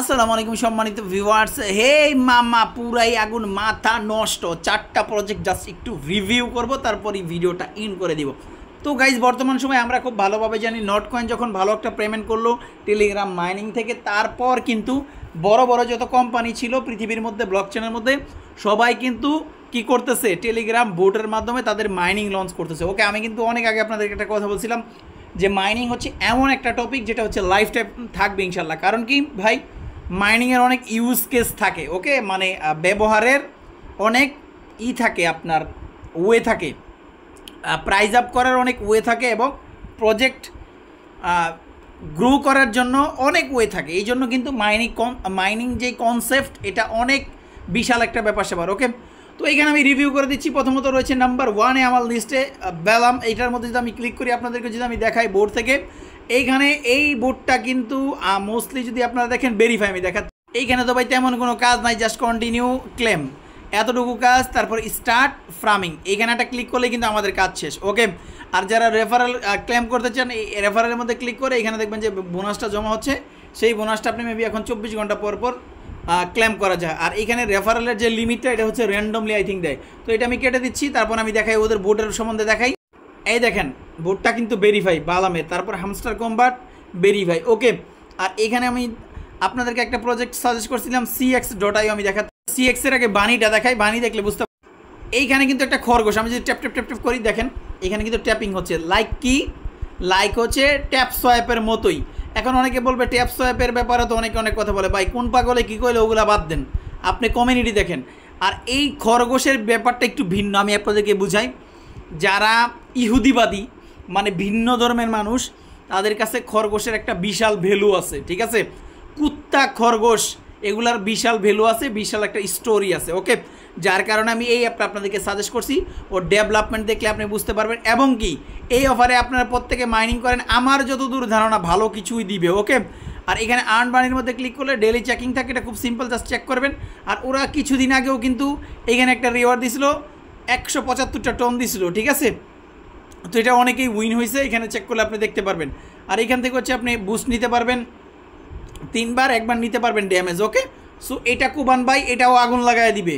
আসসালামু আলাইকুম সম্মানিত ভিউয়ার্স হে মামা পুরাই আগুন মাথা নষ্ট চারটা প্রজেক্ট জাস্ট একটু রিভিউ করব তারপরই ভিডিওটা ইন করে দিব তো গাইজ বর্তমান সময় আমরা খুব ভালোভাবে জানি নট কয়েন যখন ভালো একটা পেমেন্ট করলো টেলিগ্রাম মাইনিং থেকে তারপর কিন্তু বড় বড় যত কোম্পানি ছিল পৃথিবীর মধ্যে ব্লকচেনের মধ্যে সবাই কিন্তু কি করতেছে টেলিগ্রাম বোটের মাধ্যমে তাদের মাইনিং লঞ্চ করতেছে ওকে আমি কিন্তু অনেক আগে আপনাদের একটা কথা বলছিলাম যে মাইনিং হচ্ছে এমন একটা টপিক যেটা হচ্ছে লাইফ টাইম থাকবে ইনশাল্লাহ কারণ কি ভাই মাইনিংয়ের অনেক ইউজ কেস থাকে ওকে মানে ব্যবহারের অনেক ই থাকে আপনার ওয়ে থাকে প্রাইজ আপ করার অনেক ওয়ে থাকে এবং প্রজেক্ট গ্রো করার জন্য অনেক ওয়ে থাকে এই জন্য কিন্তু মাইনিং মাইনিং যে কনসেপ্ট এটা অনেক বিশাল একটা ব্যাপার স্যাপার ওকে তো এখানে আমি রিভিউ করে দিচ্ছি প্রথমত রয়েছে নাম্বার ওয়ানে আমার লিস্টে বেলাম এইটার মধ্যে যদি আমি ক্লিক করি আপনাদেরকে যদি আমি দেখাই বোর্ড থেকে এইখানে এই বোর্ডটা কিন্তু মোস্টলি যদি আপনারা দেখেন ভেরিফাই আমি দেখা এইখানে তো ভাই তেমন কোনো কাজ নাই জাস্ট কন্টিনিউ ক্লেম এতটুকু কাজ তারপর স্টার্ট ফ্রামিং এইখানে একটা ক্লিক করলে কিন্তু আমাদের কাজ শেষ ওকে আর যারা রেফারেল ক্লেম করতে চান এই রেফারেলের মধ্যে ক্লিক করে এখানে দেখবেন যে বোনাসটা জমা হচ্ছে সেই বোনাসটা আপনি মেবি এখন চব্বিশ ঘন্টা পর পর ক্লেম করা যায় আর এখানে রেফারেলের যে লিমিটটা এটা হচ্ছে র্যান্ডমলি আই থিঙ্ক দেয় তো এটা আমি কেটে দিচ্ছি তারপর আমি দেখাই ওদের বোর্ডের সম্বন্ধে দেখাই এই দেখেন বোর্ডটা কিন্তু ভেরিফাই বালামে তারপর হামস্টার কম্বাট ভেরিফাই ওকে আর এখানে আমি আপনাদেরকে একটা প্রজেক্ট সাজেস্ট করছিলাম সি এক্স ডটাই আমি দেখা সি এক্সের আগে বাণীটা দেখাই বাণী দেখলে বুঝতে এইখানে কিন্তু একটা খরগোশ আমি যদি ট্যাপ ট্যাপ ট্যাপ ট্যাপ করি দেখেন এখানে কিন্তু ট্যাপিং হচ্ছে লাইক কি লাইক হচ্ছে ট্যাপ সোয়াইপের মতোই এখন অনেকে বলবে ট্যাপ সোয়াইপের ব্যাপারে তো অনেকে অনেক কথা বলে ভাই কোন পাগলে কী করলে ওগুলা বাদ দেন আপনি কমিউনিটি দেখেন আর এই খরগোশের ব্যাপারটা একটু ভিন্ন আমি আপনাদেরকে বুঝাই যারা ইহুদিবাদী মানে ভিন্ন ধর্মের মানুষ তাদের কাছে খরগোশের একটা বিশাল ভ্যালু আছে ঠিক আছে কুত্তা খরগোশ এগুলার বিশাল ভ্যালু আছে বিশাল একটা স্টোরি আছে ওকে যার কারণে আমি এই অ্যাপটা আপনাদেরকে সাজেস্ট করছি ও ডেভেলপমেন্ট দেখলে আপনি বুঝতে পারবেন এবং কি এই অফারে আপনারা প্রত্যেকে মাইনিং করেন আমার যতদূর ধারণা ভালো কিছুই দিবে ওকে আর এখানে আর্ন বাণীর মধ্যে ক্লিক করলে ডেলি চেকিং থাকে এটা খুব সিম্পল জাস্ট চেক করবেন আর ওরা কিছুদিন আগেও কিন্তু এখানে একটা রিওয়ার্ড দিছিল একশো পঁচাত্তরটা টন দিছিল ঠিক আছে তো এটা অনেকেই উইন হয়েছে এখানে চেক করলে আপনি দেখতে পারবেন আর এখান থেকে হচ্ছে আপনি বুস্ট নিতে পারবেন তিনবার একবার নিতে পারবেন ড্যামেজ ওকে সো এটা কুবান ভাই এটাও আগুন লাগায় দিবে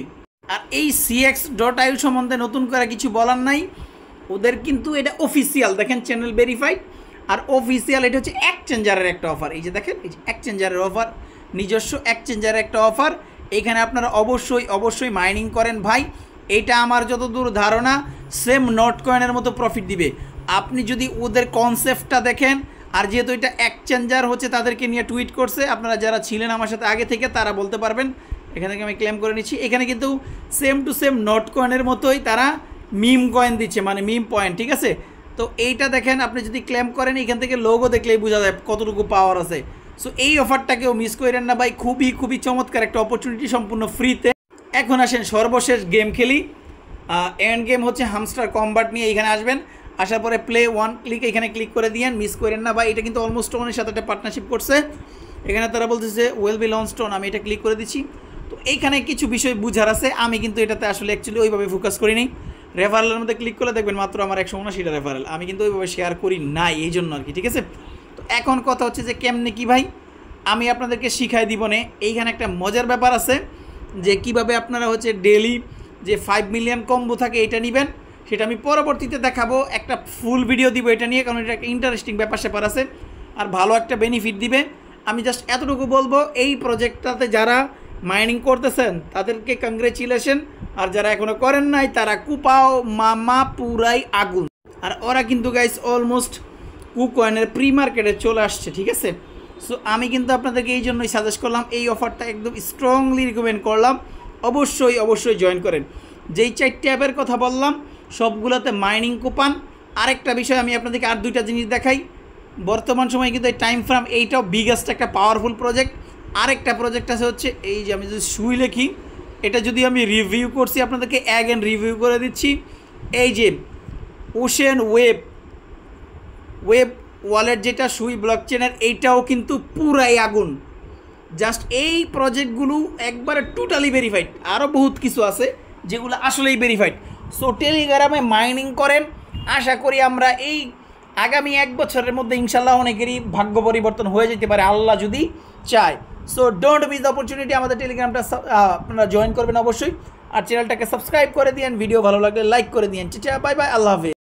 আর এই সিএক্স ডট আইউ সম্বন্ধে নতুন করে কিছু বলার নাই ওদের কিন্তু এটা অফিসিয়াল দেখেন চ্যানেল ভেরিফাইড আর অফিসিয়াল এটা হচ্ছে চেঞ্জারের একটা অফার এই যে দেখেন এই যে চেঞ্জারের অফার নিজস্ব চেঞ্জারের একটা অফার এখানে আপনারা অবশ্যই অবশ্যই মাইনিং করেন ভাই এটা আমার যতদূর ধারণা সেম নট কয়েনের মতো প্রফিট দিবে আপনি যদি ওদের কনসেপ্টটা দেখেন আর যেহেতু এটা এক্সচেঞ্জার হচ্ছে তাদেরকে নিয়ে টুইট করছে আপনারা যারা ছিলেন আমার সাথে আগে থেকে তারা বলতে পারবেন এখান থেকে আমি ক্লেম করে নিচ্ছি এখানে কিন্তু সেম টু সেম নট কয়েনের মতোই তারা মিম কয়েন দিচ্ছে মানে মিম পয়েন্ট ঠিক আছে তো এইটা দেখেন আপনি যদি ক্লেম করেন এখান থেকে লোগো দেখলেই বোঝা যায় কতটুকু পাওয়ার আছে সো এই অফারটাকেও মিস করেন না ভাই খুবই খুবই চমৎকার একটা অপরচুনিটি সম্পূর্ণ ফ্রিতে এখন আসেন সর্বশেষ গেম খেলি এন্ড গেম হচ্ছে হামস্টার কম্বাট নিয়ে এখানে আসবেন আসার পরে প্লে ওয়ান ক্লিক এখানে ক্লিক করে দিয়েন মিস করেন না বা এটা কিন্তু অলমোস্ট ওনের সাথে একটা পার্টনারশিপ করছে এখানে তারা বলতেছে ওয়েল বি লঞ্চ টোন আমি এটা ক্লিক করে দিচ্ছি তো এইখানে কিছু বিষয় বুঝার আছে আমি কিন্তু এটাতে আসলে অ্যাকচুয়ালি ওইভাবে ফোকাস করি রেফারেলের মধ্যে ক্লিক করলে দেখবেন মাত্র আমার একশো উনাশিটা রেফারেল আমি কিন্তু ওইভাবে শেয়ার করি নাই এই জন্য আর কি ঠিক আছে তো এখন কথা হচ্ছে যে কেমনে কি ভাই আমি আপনাদেরকে শিখাই দিব এইখানে একটা মজার ব্যাপার আছে যে কিভাবে আপনারা হচ্ছে ডেলি যে ফাইভ মিলিয়ন কম্বো থাকে এটা নেবেন সেটা আমি পরবর্তীতে দেখাবো একটা ফুল ভিডিও দিব এটা নিয়ে কারণ এটা একটা ইন্টারেস্টিং ব্যাপার স্যাপার আছে আর ভালো একটা বেনিফিট দিবে আমি জাস্ট এতটুকু বলবো এই প্রজেক্টটাতে যারা মাইনিং করতেছেন তাদেরকে কংগ্রেচুলেশন আর যারা এখনও করেন নাই তারা কুপাও মামা পুরাই আগুন আর ওরা কিন্তু গাইস অলমোস্ট কুকয়েনের প্রি মার্কেটে চলে আসছে ঠিক আছে সো আমি কিন্তু আপনাদেরকে এই জন্যই সাজেস্ট করলাম এই অফারটা একদম স্ট্রংলি রিকমেন্ড করলাম অবশ্যই অবশ্যই জয়েন করেন যেই চারটি অ্যাপের কথা বললাম সবগুলোতে মাইনিং কুপান আরেকটা বিষয় আমি আপনাদেরকে আর দুইটা জিনিস দেখাই বর্তমান সময়ে কিন্তু এই টাইম ফ্রাম এইটাও বিগেস্ট একটা পাওয়ারফুল প্রজেক্ট আরেকটা প্রজেক্ট আছে হচ্ছে এই যে আমি যদি সুই লেখি এটা যদি আমি রিভিউ করছি আপনাদেরকে অ্যাগেন রিভিউ করে দিচ্ছি এই যে ওশেন ওয়েব ওয়েব ওয়ালেট যেটা সুই ব্লক চেনের এইটাও কিন্তু পুরাই আগুন জাস্ট এই প্রজেক্টগুলো একবারে টোটালি ভেরিফাইড আরও বহুত কিছু আছে যেগুলো আসলেই ভেরিফাইড সো টেলিগ্রামে মাইনিং করেন আশা করি আমরা এই আগামী এক বছরের মধ্যে ইনশাল্লাহ অনেকেরই ভাগ্য পরিবর্তন হয়ে যেতে পারে আল্লাহ যদি চায় সো ডোন্ট মিস অপরচুনিটি আমাদের টেলিগ্রামটা আপনারা জয়েন করবেন অবশ্যই আর চ্যানেলটাকে সাবস্ক্রাইব করে দিন ভিডিও ভালো লাগলে লাইক করে দিন চিচা বাই বাই আল্লাহ হাফিজ